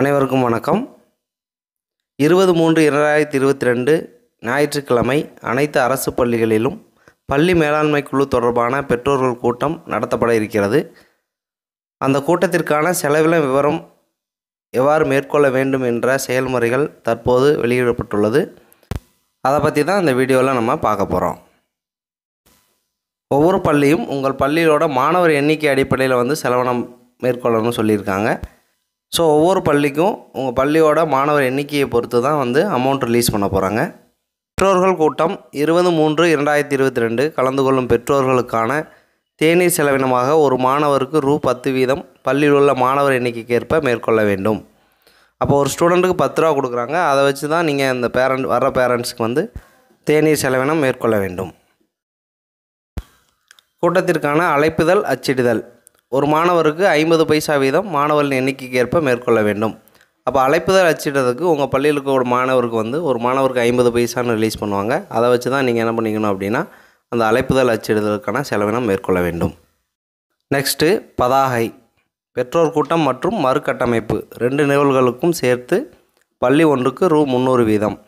அனைவருக்கும் வணக்கம் இருபது மூன்று இரண்டாயிரத்தி இருபத்தி ரெண்டு ஞாயிற்றுக்கிழமை அனைத்து அரசு பள்ளிகளிலும் பள்ளி மேலாண்மை குழு தொடர்பான பெற்றோர்கள் கூட்டம் நடத்தப்பட இருக்கிறது அந்த கூட்டத்திற்கான செலவின விவரம் எவ்வாறு மேற்கொள்ள வேண்டும் என்ற செயல்முறைகள் தற்போது வெளியிடப்பட்டுள்ளது அதை பற்றி தான் இந்த வீடியோவில் நம்ம பார்க்க போகிறோம் ஒவ்வொரு பள்ளியும் உங்கள் பள்ளியோட மாணவர் எண்ணிக்கை அடிப்படையில் வந்து செலவனம் மேற்கொள்ளணும்னு சொல்லியிருக்காங்க ஸோ ஒவ்வொரு பள்ளிக்கும் உங்கள் பள்ளியோட மாணவர் எண்ணிக்கையை பொறுத்து தான் வந்து அமௌண்ட் ரிலீஸ் பண்ண போகிறாங்க பெற்றோர்கள் கூட்டம் இருபது மூன்று இரண்டாயிரத்தி இருபத்தி ரெண்டு கலந்து கொள்ளும் பெற்றோர்களுக்கான தேநீர் செலவினமாக ஒரு மாணவருக்கு ரூ பத்து வீதம் பள்ளியில் உள்ள மாணவர் எண்ணிக்கைக்கேற்ப மேற்கொள்ள வேண்டும் அப்போ ஒரு ஸ்டூடெண்ட்டுக்கு பத்து ரூபா கொடுக்குறாங்க அதை வச்சு தான் நீங்கள் அந்த பேரண்ட் வர்ற பேரண்ட்ஸுக்கு வந்து தேநீர் செலவினம் மேற்கொள்ள வேண்டும் கூட்டத்திற்கான அழைப்புதல் அச்சிடுதல் ஒரு மாணவருக்கு ஐம்பது பைசா வீதம் மாணவர்களின் எண்ணிக்கைக்கு ஏற்ப மேற்கொள்ள வேண்டும் அப்போ அழைப்புதல் அச்சிடுறதுக்கு உங்கள் பள்ளியில் இருக்க ஒரு மாணவருக்கு வந்து ஒரு மாணவருக்கு ஐம்பது பைசான்னு ரிலீஸ் பண்ணுவாங்க அதை வச்சு தான் நீங்கள் என்ன பண்ணிக்கணும் அப்படின்னா அந்த அழைப்புதல் அச்சிடுதலுக்கான செலவினம் மேற்கொள்ள வேண்டும் நெக்ஸ்ட்டு பதாகை பெற்றோர் கூட்டம் மற்றும் மறுகட்டமைப்பு ரெண்டு நிகழ்வுகளுக்கும் சேர்த்து பள்ளி ஒன்றுக்கு ரூ முந்நூறு வீதம்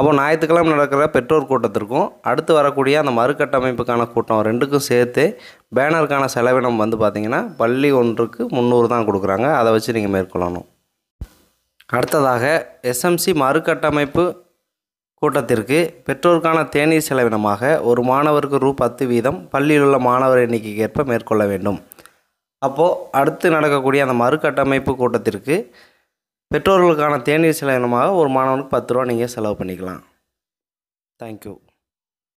அப்போ ஞாயிற்றுக்கிழமை நடக்கிற பெற்றோர் கூட்டத்திற்கும் அடுத்து வரக்கூடிய அந்த மறுகட்டமைப்புக்கான கூட்டம் ரெண்டுக்கும் சேர்த்து பேனருக்கான செலவினம் வந்து பார்த்திங்கன்னா பள்ளி ஒன்றுக்கு முந்நூறு தான் கொடுக்குறாங்க அதை வச்சு நீங்கள் மேற்கொள்ளணும் அடுத்ததாக எஸ்எம்சி மறுகட்டமைப்பு கூட்டத்திற்கு பெற்றோருக்கான தேநீர் செலவினமாக ஒரு மாணவருக்கு ரூ பத்து வீதம் பள்ளியில் உள்ள மாணவர் எண்ணிக்கைக்கு ஏற்ப மேற்கொள்ள வேண்டும் அப்போது அடுத்து நடக்கக்கூடிய அந்த மறுகட்டமைப்பு கூட்டத்திற்கு பெற்றோர்களுக்கான தேநீர் செலவினமாக ஒரு மாணவனுக்கு பத்து ரூபா நீங்கள் செலவு பண்ணிக்கலாம் தேங்க்யூ